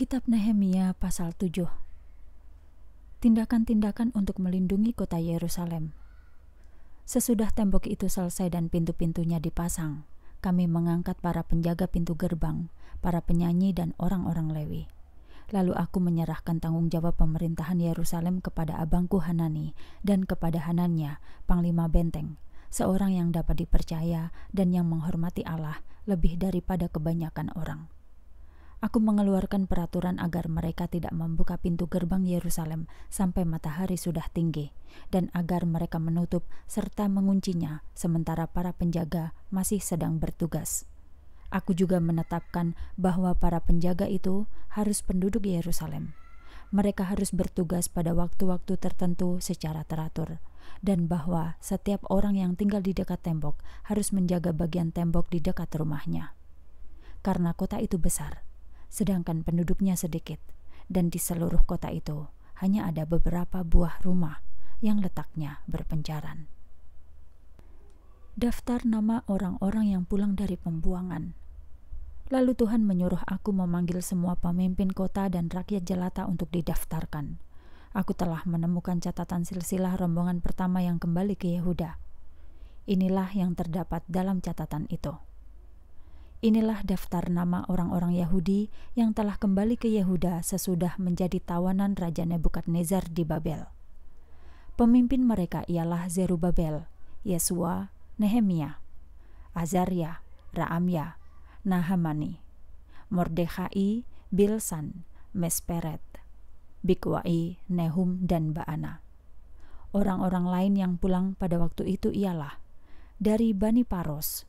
Kitab Nehemia pasal 7 Tindakan-tindakan untuk melindungi kota Yerusalem Sesudah tembok itu selesai dan pintu-pintunya dipasang, kami mengangkat para penjaga pintu gerbang, para penyanyi dan orang-orang Lewi. Lalu aku menyerahkan tanggung jawab pemerintahan Yerusalem kepada abangku Hanani dan kepada Hanannya, panglima benteng, seorang yang dapat dipercaya dan yang menghormati Allah lebih daripada kebanyakan orang.' Aku mengeluarkan peraturan agar mereka tidak membuka pintu gerbang Yerusalem sampai matahari sudah tinggi, dan agar mereka menutup serta menguncinya sementara para penjaga masih sedang bertugas. Aku juga menetapkan bahwa para penjaga itu harus penduduk Yerusalem. Mereka harus bertugas pada waktu-waktu tertentu secara teratur, dan bahwa setiap orang yang tinggal di dekat tembok harus menjaga bagian tembok di dekat rumahnya, karena kota itu besar sedangkan penduduknya sedikit, dan di seluruh kota itu hanya ada beberapa buah rumah yang letaknya berpencaran. Daftar nama orang-orang yang pulang dari pembuangan. Lalu Tuhan menyuruh aku memanggil semua pemimpin kota dan rakyat jelata untuk didaftarkan. Aku telah menemukan catatan silsilah rombongan pertama yang kembali ke Yehuda. Inilah yang terdapat dalam catatan itu. Inilah daftar nama orang-orang Yahudi yang telah kembali ke Yehuda sesudah menjadi tawanan Raja Nebukadnezar di Babel. Pemimpin mereka ialah Zerubabel, Yesua, Nehemia, Azaria, Raamya, Nahamani, Mordechai, Bilsan, Mesperet, Bikwai, Nehum, dan Baana. Orang-orang lain yang pulang pada waktu itu ialah dari Bani Paros,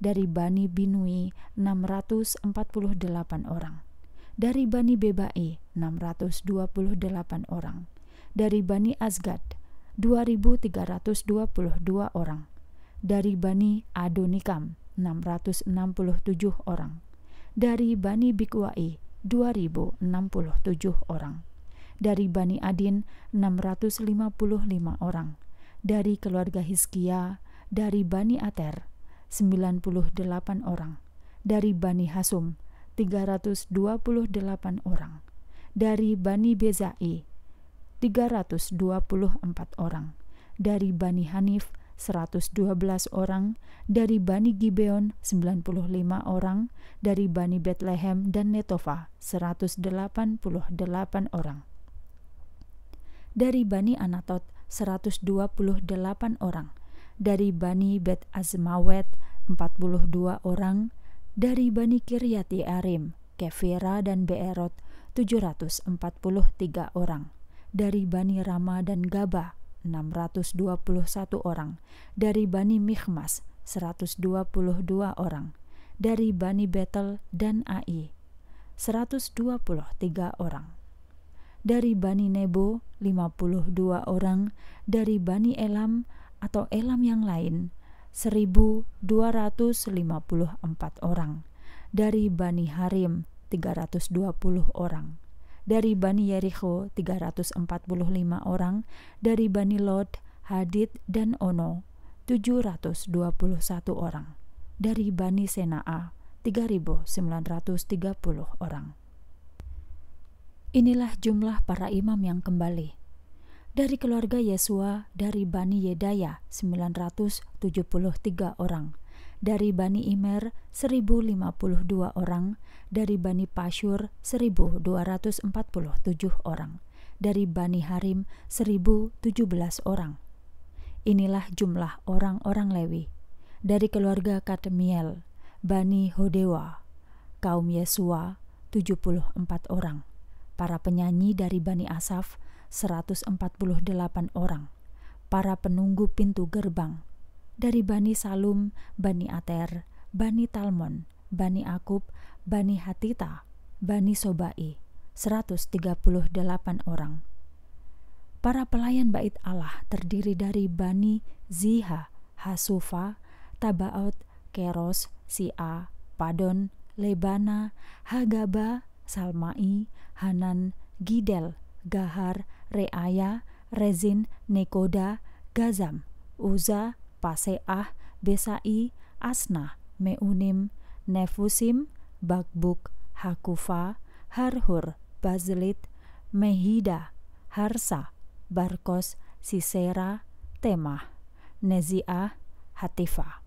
dari Bani Binui 648 orang, dari Bani Bebai 628 orang, dari Bani Azgad 2322 orang, dari Bani Adonikam 667 orang, dari Bani Bikwai 2067 orang, dari Bani Adin 655 orang, dari keluarga Hiskia, dari Bani Ater 98 orang, dari Bani Hasum 328 orang, dari Bani Bezai 324 orang, dari Bani Hanif 112 orang, dari Bani Gibeon 95 orang, dari Bani Bethlehem dan Netofa 188 orang. Dari Bani Anatot 128 orang, dari Bani Bet Azmawet 42 orang, dari Bani Kiryati Arim, Kefira dan Beerot 743 orang, dari Bani Rama dan Gaba 621 orang, dari Bani Mihmas 122 orang, dari Bani Betel dan Ai 123 orang. Dari Bani Nebo 52 orang, dari Bani Elam atau Elam yang lain 1254 orang dari Bani Harim 320 orang dari Bani Yericho 345 orang dari Bani Lod Hadid dan Ono 721 orang dari Bani Senaa 3.930 orang. Inilah jumlah para imam yang kembali dari keluarga Yesua dari Bani Yedaya 973 orang, dari Bani Imer 1052 orang, dari Bani Pasyur 1247 orang, dari Bani Harim 1017 orang. Inilah jumlah orang-orang Lewi dari keluarga Katemiel, Bani Hodewa, kaum Yesua 74 orang, para penyanyi dari Bani Asaf 148 orang, para penunggu pintu gerbang, dari Bani Salum, Bani Ater, Bani Talmon, Bani Akub, Bani Hatita, Bani Sobai, 138 orang. Para pelayan bait Allah terdiri dari Bani Ziha, Hasufa, Tabaot, Keros, Sia, Padon, Lebana, Hagaba, Salmai, Hanan, Gidel, Gahar, Reaya, Rezin, Nekoda, Gazam, Uza, Paseah, Besai, Asna, Meunim, Nefusim, Bakbuk, Hakufa, Harhur, Bazlit, Mehida, Harsa, Barkos, Sisera, Temah, Neziah, Hatifa.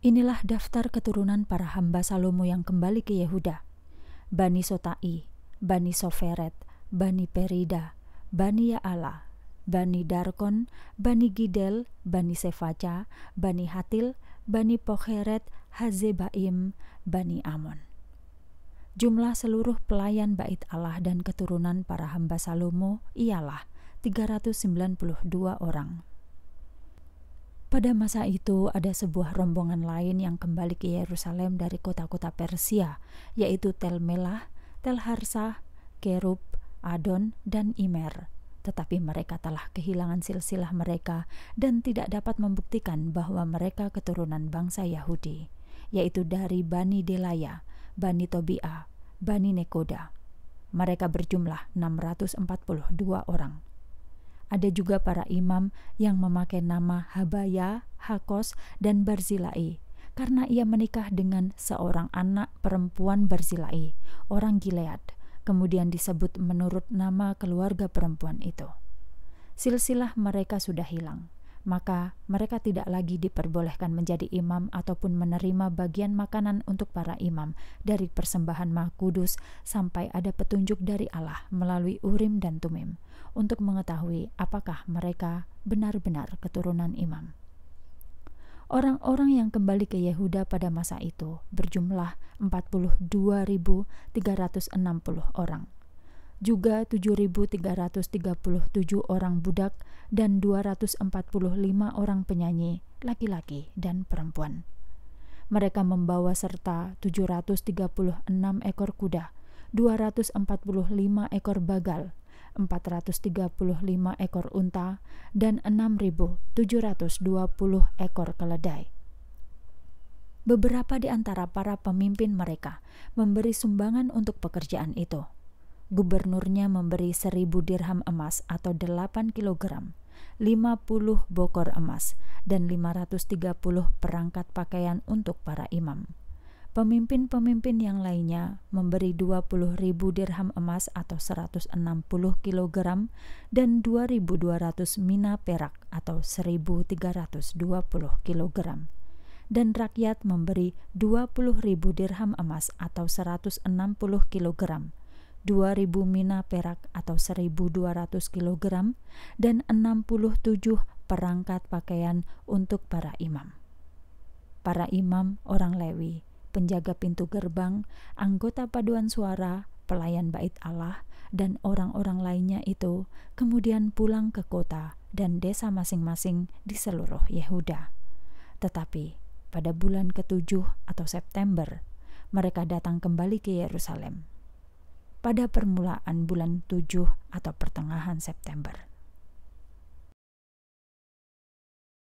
Inilah daftar keturunan para hamba Salomo yang kembali ke Yehuda. Bani Sotai, Bani Soferet, Bani Perida, Bani Ya'ala, Bani Darkon, Bani Gidel, Bani Sefaca, Bani Hatil, Bani Pokheret, Hazebaim, Bani Amon. Jumlah seluruh pelayan bait Allah dan keturunan para hamba Salomo ialah 392 orang. Pada masa itu ada sebuah rombongan lain yang kembali ke Yerusalem dari kota-kota Persia, yaitu Tel Melah, Tel Harsah, Kerub, Adon dan Imer. Tetapi mereka telah kehilangan silsilah mereka dan tidak dapat membuktikan bahwa mereka keturunan bangsa Yahudi, yaitu dari Bani Delaya, Bani Tobia, Bani Nekoda. Mereka berjumlah 642 orang. Ada juga para imam yang memakai nama Habaya, Hakos, dan Barzilai karena ia menikah dengan seorang anak perempuan Barzilai, orang Gilead kemudian disebut menurut nama keluarga perempuan itu. Silsilah mereka sudah hilang, maka mereka tidak lagi diperbolehkan menjadi imam ataupun menerima bagian makanan untuk para imam dari persembahan Maha Kudus sampai ada petunjuk dari Allah melalui Urim dan Tumim untuk mengetahui apakah mereka benar-benar keturunan imam. Orang-orang yang kembali ke Yehuda pada masa itu berjumlah 42.360 orang. Juga 7.337 orang budak dan 245 orang penyanyi, laki-laki dan perempuan. Mereka membawa serta 736 ekor kuda, 245 ekor bagal, 435 ekor unta, dan 6.720 ekor keledai. Beberapa di antara para pemimpin mereka memberi sumbangan untuk pekerjaan itu. Gubernurnya memberi 1000 dirham emas atau 8 kilogram, 50 bokor emas, dan 530 perangkat pakaian untuk para imam pemimpin-pemimpin yang lainnya memberi 20.000 dirham emas atau 160 kg dan 2.200 mina perak atau 1.320 kg dan rakyat memberi 20.000 dirham emas atau 160 kg 2.000 mina perak atau 1.200 kg dan 67 perangkat pakaian untuk para imam. Para imam orang Lewi penjaga pintu gerbang, anggota paduan suara, pelayan bait Allah, dan orang-orang lainnya itu kemudian pulang ke kota dan desa masing-masing di seluruh Yehuda. Tetapi pada bulan ketujuh atau September, mereka datang kembali ke Yerusalem. Pada permulaan bulan tujuh atau pertengahan September.